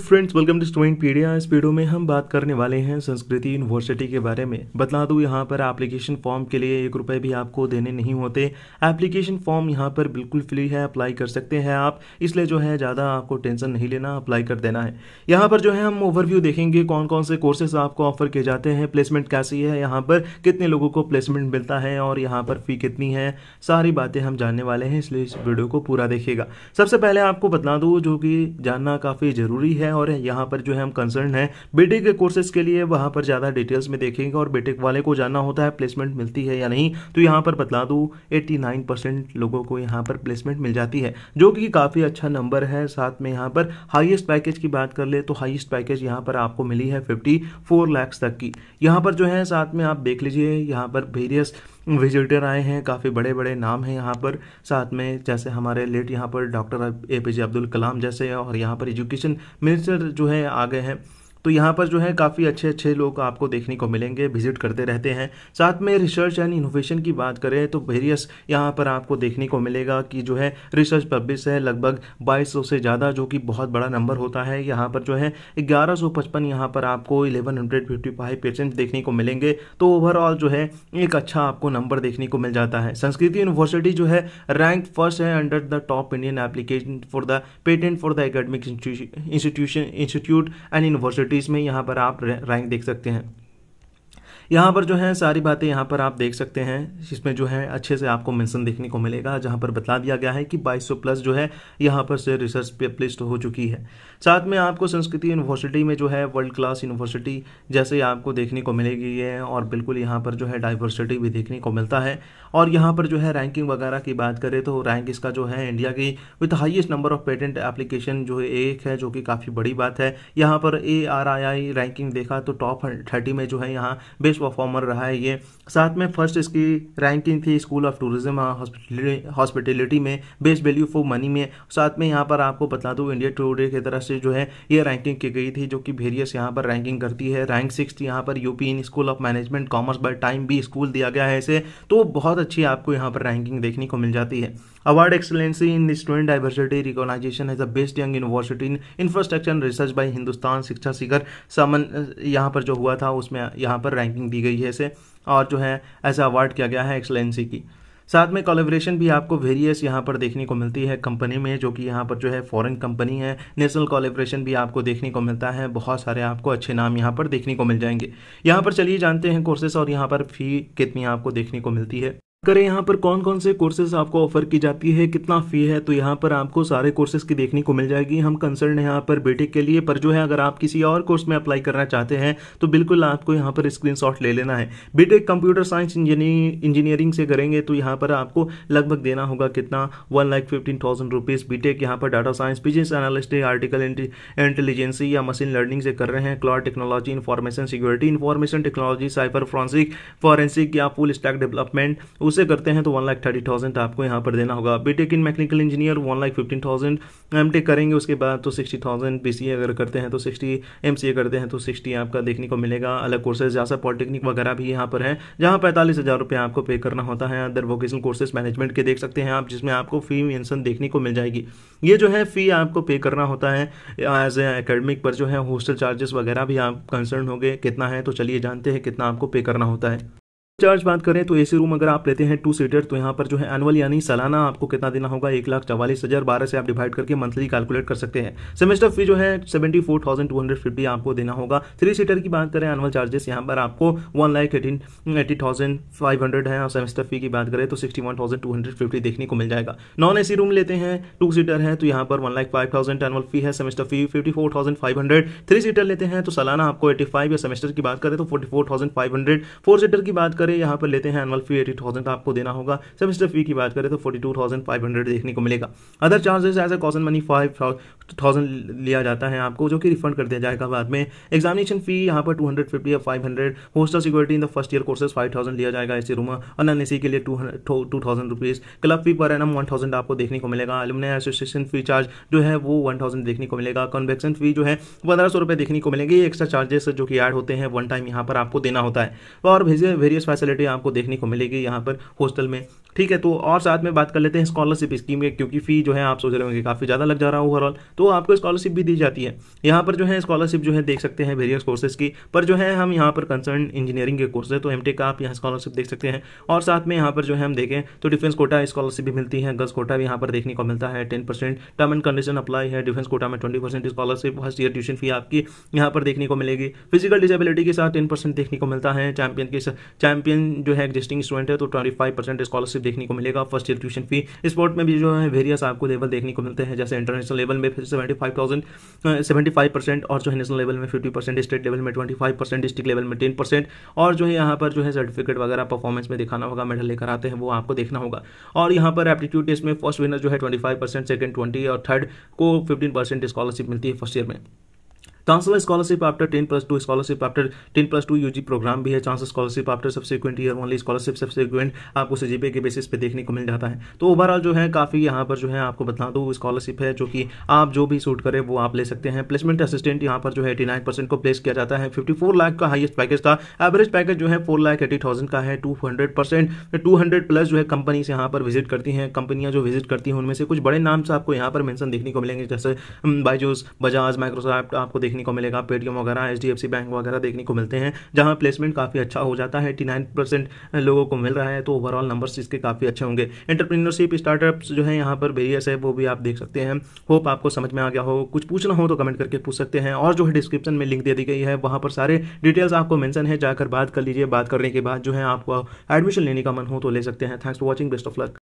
friends welcome to student pedia इस video में हम बात करने वाले हैं संस्कृति यूनिवर्सिटी के बारे में बता दूं यहाँ पर एप्लीकेशन फॉर्म के लिए एक रुपए भी आपको देने नहीं होते एप्लीकेशन फॉर्म यहाँ पर बिल्कुल फ्री है अप्लाई कर सकते हैं आप इसलिए जो है ज़्यादा आपको टेंशन नहीं लेना अप्लाई कर देना है यहाँ पर जो है हम ओवरव्यू देखेंगे कौन कौन से कोर्सेज आपको ऑफर किए जाते हैं प्लेसमेंट कैसी है यहाँ पर कितने लोगों को प्लेसमेंट मिलता है और यहाँ पर फ़ी कितनी है सारी बातें हम जानने वाले हैं इसलिए इस वीडियो को पूरा देखिएगा सबसे पहले आपको बता दूँ जो कि जानना काफ़ी ज़रूरी है है और यहाँ पर जो है हम कंसर्न है बीटेक के कोर्सेज के लिए वहाँ पर ज़्यादा डिटेल्स में देखेंगे और बीटेक e वाले को जानना होता है प्लेसमेंट मिलती है या नहीं तो यहाँ पर बता दूँ एट्टी लोगों को यहाँ पर प्लेसमेंट मिल जाती है जो कि काफ़ी अच्छा नंबर है साथ में यहाँ पर हाइएस्ट पैकेज की बात कर ले तो हाइएस्ट पैकेज यहाँ पर आपको मिली है फिफ्टी फोर तक की यहाँ पर जो है साथ में आप देख लीजिए यहाँ पर वेरियस विजिटर आए हैं काफ़ी बड़े बड़े नाम हैं यहाँ पर साथ में जैसे हमारे लेट यहाँ पर doctor A P J Abdul Kalam जैसे और यहाँ पर एजुकेशन फर्नीचर जो है आ गए हैं तो यहाँ पर जो है काफ़ी अच्छे अच्छे लोग आपको देखने को मिलेंगे विजिट करते रहते हैं साथ में रिसर्च एंड इनोवेशन की बात करें तो वेरियस यहाँ पर आपको देखने को मिलेगा कि जो है रिसर्च पब्लिश है लगभग 2200 से ज़्यादा जो कि बहुत बड़ा नंबर होता है यहाँ पर जो है ग्यारह सौ पचपन यहाँ पर आपको eleven hundred fifty five patient देखने को मिलेंगे तो ओवरऑल जो है एक अच्छा आपको नंबर देखने को मिल जाता है संस्कृति यूनिवर्सिटी जो है रैंक फर्स्ट है under the top Indian application for the patent for the academic institution institute and university countries में यहाँ पर आप रैंक देख सकते हैं यहाँ पर जो है सारी बातें यहाँ पर आप देख सकते हैं इसमें जो है अच्छे से आपको मेंशन देखने को मिलेगा जहाँ पर बता दिया गया है कि 2200 प्लस जो है यहाँ पर से रिसर्च पब्लिश हो चुकी है साथ में आपको संस्कृति यूनिवर्सिटी में जो है वर्ल्ड क्लास यूनिवर्सिटी जैसे आपको देखने को मिलेगी है और बिल्कुल यहाँ पर जो है डाइवर्सिटी भी देखने को मिलता है और यहाँ पर जो है रैंकिंग वगैरह की बात करें तो रैंक इसका जो है इंडिया की with highest number of patent application जो है एक है जो कि काफ़ी बड़ी बात है यहाँ पर ए रैंकिंग देखा तो टॉप थर्टी में जो है यहाँ बेस्ट परफॉर्मर रहा है ये साथ में फर्स्ट इसकी रैंकिंग थी स्कूल ऑफ टूरिज्म हॉस्पिटलिटी में बेस्ट वैल्यू फॉर मनी में साथ में यहाँ पर आपको बता दूँ इंडिया टूडे की तरफ से जो है ये रैंकिंग की गई थी जो कि वेरियस यहाँ पर रैंकिंग करती है रैंक सिक्स यहाँ पर UP in school of management commerce by time भी स्कूल दिया गया है इसे तो बहुत अच्छी आपको यहाँ पर रैंकिंग देखने को मिल जाती है Award Excellency in Student Diversity Recognition as the Best Young University in Infrastructure Research by Hindustan शिक्षा शिखर समन यहाँ पर जो हुआ था उसमें यहाँ पर रैंकिंग दी गई है इसे और जो है ऐसा अवार्ड किया गया है एक्सलेंसी की साथ में कोलेब्रेशन भी आपको वेरियस यहाँ पर देखने को मिलती है कंपनी में जो कि यहाँ पर जो है फॉरेन कंपनी है नेशनल कोलेब्रेशन भी आपको देखने को मिलता है बहुत सारे आपको अच्छे नाम यहाँ पर देखने को मिल जाएंगे यहाँ पर चलिए जानते हैं कोर्सेस और यहाँ पर फ़ी कितनी आपको देखने को मिलती है करें यहाँ पर कौन कौन से कोर्सेज आपको ऑफर की जाती है कितना फ़ी है तो यहाँ पर आपको सारे कोर्सेज की देखने को मिल जाएगी हम कंसर्न है यहाँ पर बेटे के लिए पर जो है अगर आप किसी और कोर्स में अप्लाई करना चाहते हैं तो बिल्कुल आपको यहाँ पर स्क्रीनशॉट ले लेना है बेटे कंप्यूटर साइंस इंजीनियरिंग से करेंगे तो यहाँ पर आपको लगभग देना होगा कितना one lakh fifteen thousand rupees B tech यहाँ पर data science business analyst article intelligence या मशीन लर्निंग से कर रहे हैं cloud technology information security information technology cyber forensic forensic या फुल स्टैक डेवलपमेंट उसे करते हैं तो वन लाख थर्टी थाउजेंड आपको यहाँ पर देना होगा B Tech in mechanical engineer one lakh fifteen thousand M tech करेंगे उसके बाद तो sixty thousand B C A अगर करते हैं तो सिक्सटी एम सी ए करते हैं तो सिक्सटी आपका देखने को मिलेगा अलग कोर्सेज जैसा पॉलिटेक्निक वगैरह भी यहाँ पर है जहाँ पैंतालीस हज़ार रुपये आपको पे करना होता है अदर वोकेशनल कोर्सेज मैनेजमेंट के देख सकते हैं आप जिसमें आपको फ़ी मेंशन देखने को मिल जाएगी ये जो है फ़ी आपको पे करना होता है एज ए अकेडमिक पर जो है हॉस्टल चार्जेस वगैरह भी आप कंसर्न होंगे कितना है तो चलिए जानते हैं कितना आपको पे करना होता है चार्ज बात करें तो एसी रूम अगर आप लेते हैं टू सीटर तो यहाँ पर जो है एनुअल यानी सालाना आपको कितना देना होगा एक लाख चवालीस हज़ार बारह से आप डिवाइड करके मंथली कैलकुलेट कर सकते हैं सेमेस्टर फी जो है seventy four thousand two hundred fifty आपको देना होगा थ्री सीटर की बात करें एनुअल चार्जेस यहाँ पर आपको one lakh eighteen eighty thousand five hundred है और सेमेस्टर फी की बात करें तो sixty one thousand two hundred fifty देखने को मिल जाएगा नॉन ए रूम लेते हैं टू सीटर है तो यहाँ पर one lakh five thousand annual fee है semester fee fifty four thousand five hundred three seater लेते हैं तो सालाना आपको एटी फाइव या सेमेस्टर की बात करें तो forty four thousand five hundred four seater की बात करें यहाँ पर लेते हैं एनुअल फी एटी थाउजेंड आपको देना होगा सेमेस्टर फी की बात करें तो forty two thousand five hundred देखने को मिलेगा other charges as a caution money five thousand लिया जाता है आपको जो कि रिफंड कर दिया जाएगा बाद में एग्जामिनेशन फी यहाँ पर टू हंड्रेड फिफ्टी या five hundred hostel security in the first year courses five thousand लिया जाएगा ऐसे रूम और एन के लिए two two thousand rupees club fee पर एम वन थाउजेंड आपको देखने को मिलेगा एलुमिनाई एसोसिएशन फी चार्ज जो है वो वन थाउजेंड देखने को मिलेगा कन्वेक्शन फी जो है पंद्रह सौ रुपये देखने को मिलेंगे ये एक्स्ट्रा चार्जेस जो कि एड होते हैं वन टाइम यहाँ पर आपको देना होता है और वेरियस फैसिलिटी आपको देखने को मिलेगी यहाँ पर हॉस्टल में ठीक है तो और साथ में बात कर लेते हैं स्कॉलरशिप स्कीम के क्योंकि फ़ी जो है आप सोच रहे होंगे काफ़ी ज़्यादा लग जा रहा है ओवरऑल तो आपको स्कॉलरशिप भी दी जाती है यहाँ पर जो है स्कॉलरशिप जो है देख सकते हैं वेरियस कोर्सेज की पर जो है हम यहाँ पर कंसर्न इंजीनियरिंग के कोर्स है तो एम का आप यहाँ स्कॉलरशिप देख सकते हैं और साथ में यहाँ पर जो है हम देखें तो डिफेंस कोटा स्कॉलरशिप भी मिलती है गर्ल्स कोटा भी यहाँ पर देखने को मिलता है ten percent term and condition apply है डिफेंस कोटा में twenty percent scholarship first year tuition fee आपकी यहाँ पर देखने को मिलेगी फिजिकल डिसेबिलिटी के साथ टेन परसेंट देखने को मिलता है चैंपियन के चैंपियन जो है एग्जिस्टिंग स्टूडेंट है तो ट्वेंटी फाइव परसेंट स्कॉलरशिप देखने को मिलेगा first year tuition fee sport में भी जो है वेरियस आपको लेवल देखने को मिलते हैं जैसे इंटरनेशनल लेवल में फिर seventy five thousand seventy five percent और जो है नेशनल लेवल में फिफ्टी परसेंट स्टेट लेवल में twenty five percent district level में टेन परसेंट और जो है यहाँ पर जो है सर्टिफिकेट वगैरह परफॉर्मेंस में दिखाना होगा मेडल लेकर आते हैं वो आपको देखना होगा और यहाँ पर एप्टीट्यूड टेस्ट में फर्स्ट विनर जो है twenty five percent second twenty और थर्ड को फिफ्टीन परसेंट स्कॉलरशिप मिलती है फर्स्ट ईयर में chancellor scholarship after ten plus two scholarship after ten plus two UG program भी है chancellor scholarship after subsequent year only scholarship subsequent आपको CGPA के basis पे देखने को मिल जाता है तो ओवरऑल जो है काफ़ी यहाँ पर जो है आपको बता दो स्कॉलरशिप है जो कि आप जो भी सूट करें वो आप ले सकते हैं प्लेसमेंट असिस्टेंट यहाँ पर जो है एटी को प्लेस किया जाता है फिफ्टी लाख का हाइएस्ट पैकेज था एवरेज पैकेज जो है फोर लाख एटी थाउजेंड का है two hundred percent two hundred plus जो है कंपनीज यहाँ पर विजिट करती हैं कंपनियां जो विजिट करती हैं उनमें से कुछ बड़े से आपको यहाँ पर मेंशन देखने को मिलेंगे जैसे बाइजूस बजाज माइक्रोसॉफ्ट आपको देख देखने को मिलेगा पेटीएम वगैरह एच डी बैंक वगैरह देखने को मिलते हैं जहाँ प्लेसमेंट काफ़ी अच्छा हो जाता है एट्टी लोगों को मिल रहा है तो ओवरऑल नंबर्स इसके काफ़ी अच्छे होंगे एंटरप्रीनरशिप स्टार्टअप्स जो है यहाँ पर वेरियस है वो भी आप देख सकते हैं होप आपको समझ में आ गया हो कुछ पूछना हो तो कमेंट करके पूछ सकते हैं और जो है डिस्क्रिप्शन में लिंक दे दी गई है वहाँ पर सारे डिटेल्स आपको मैंसन है जाकर बात कर लीजिए बात करने के बाद जो है आपको एडमिशन लेने का मन हो तो ले सकते हैं thanks for watching best of luck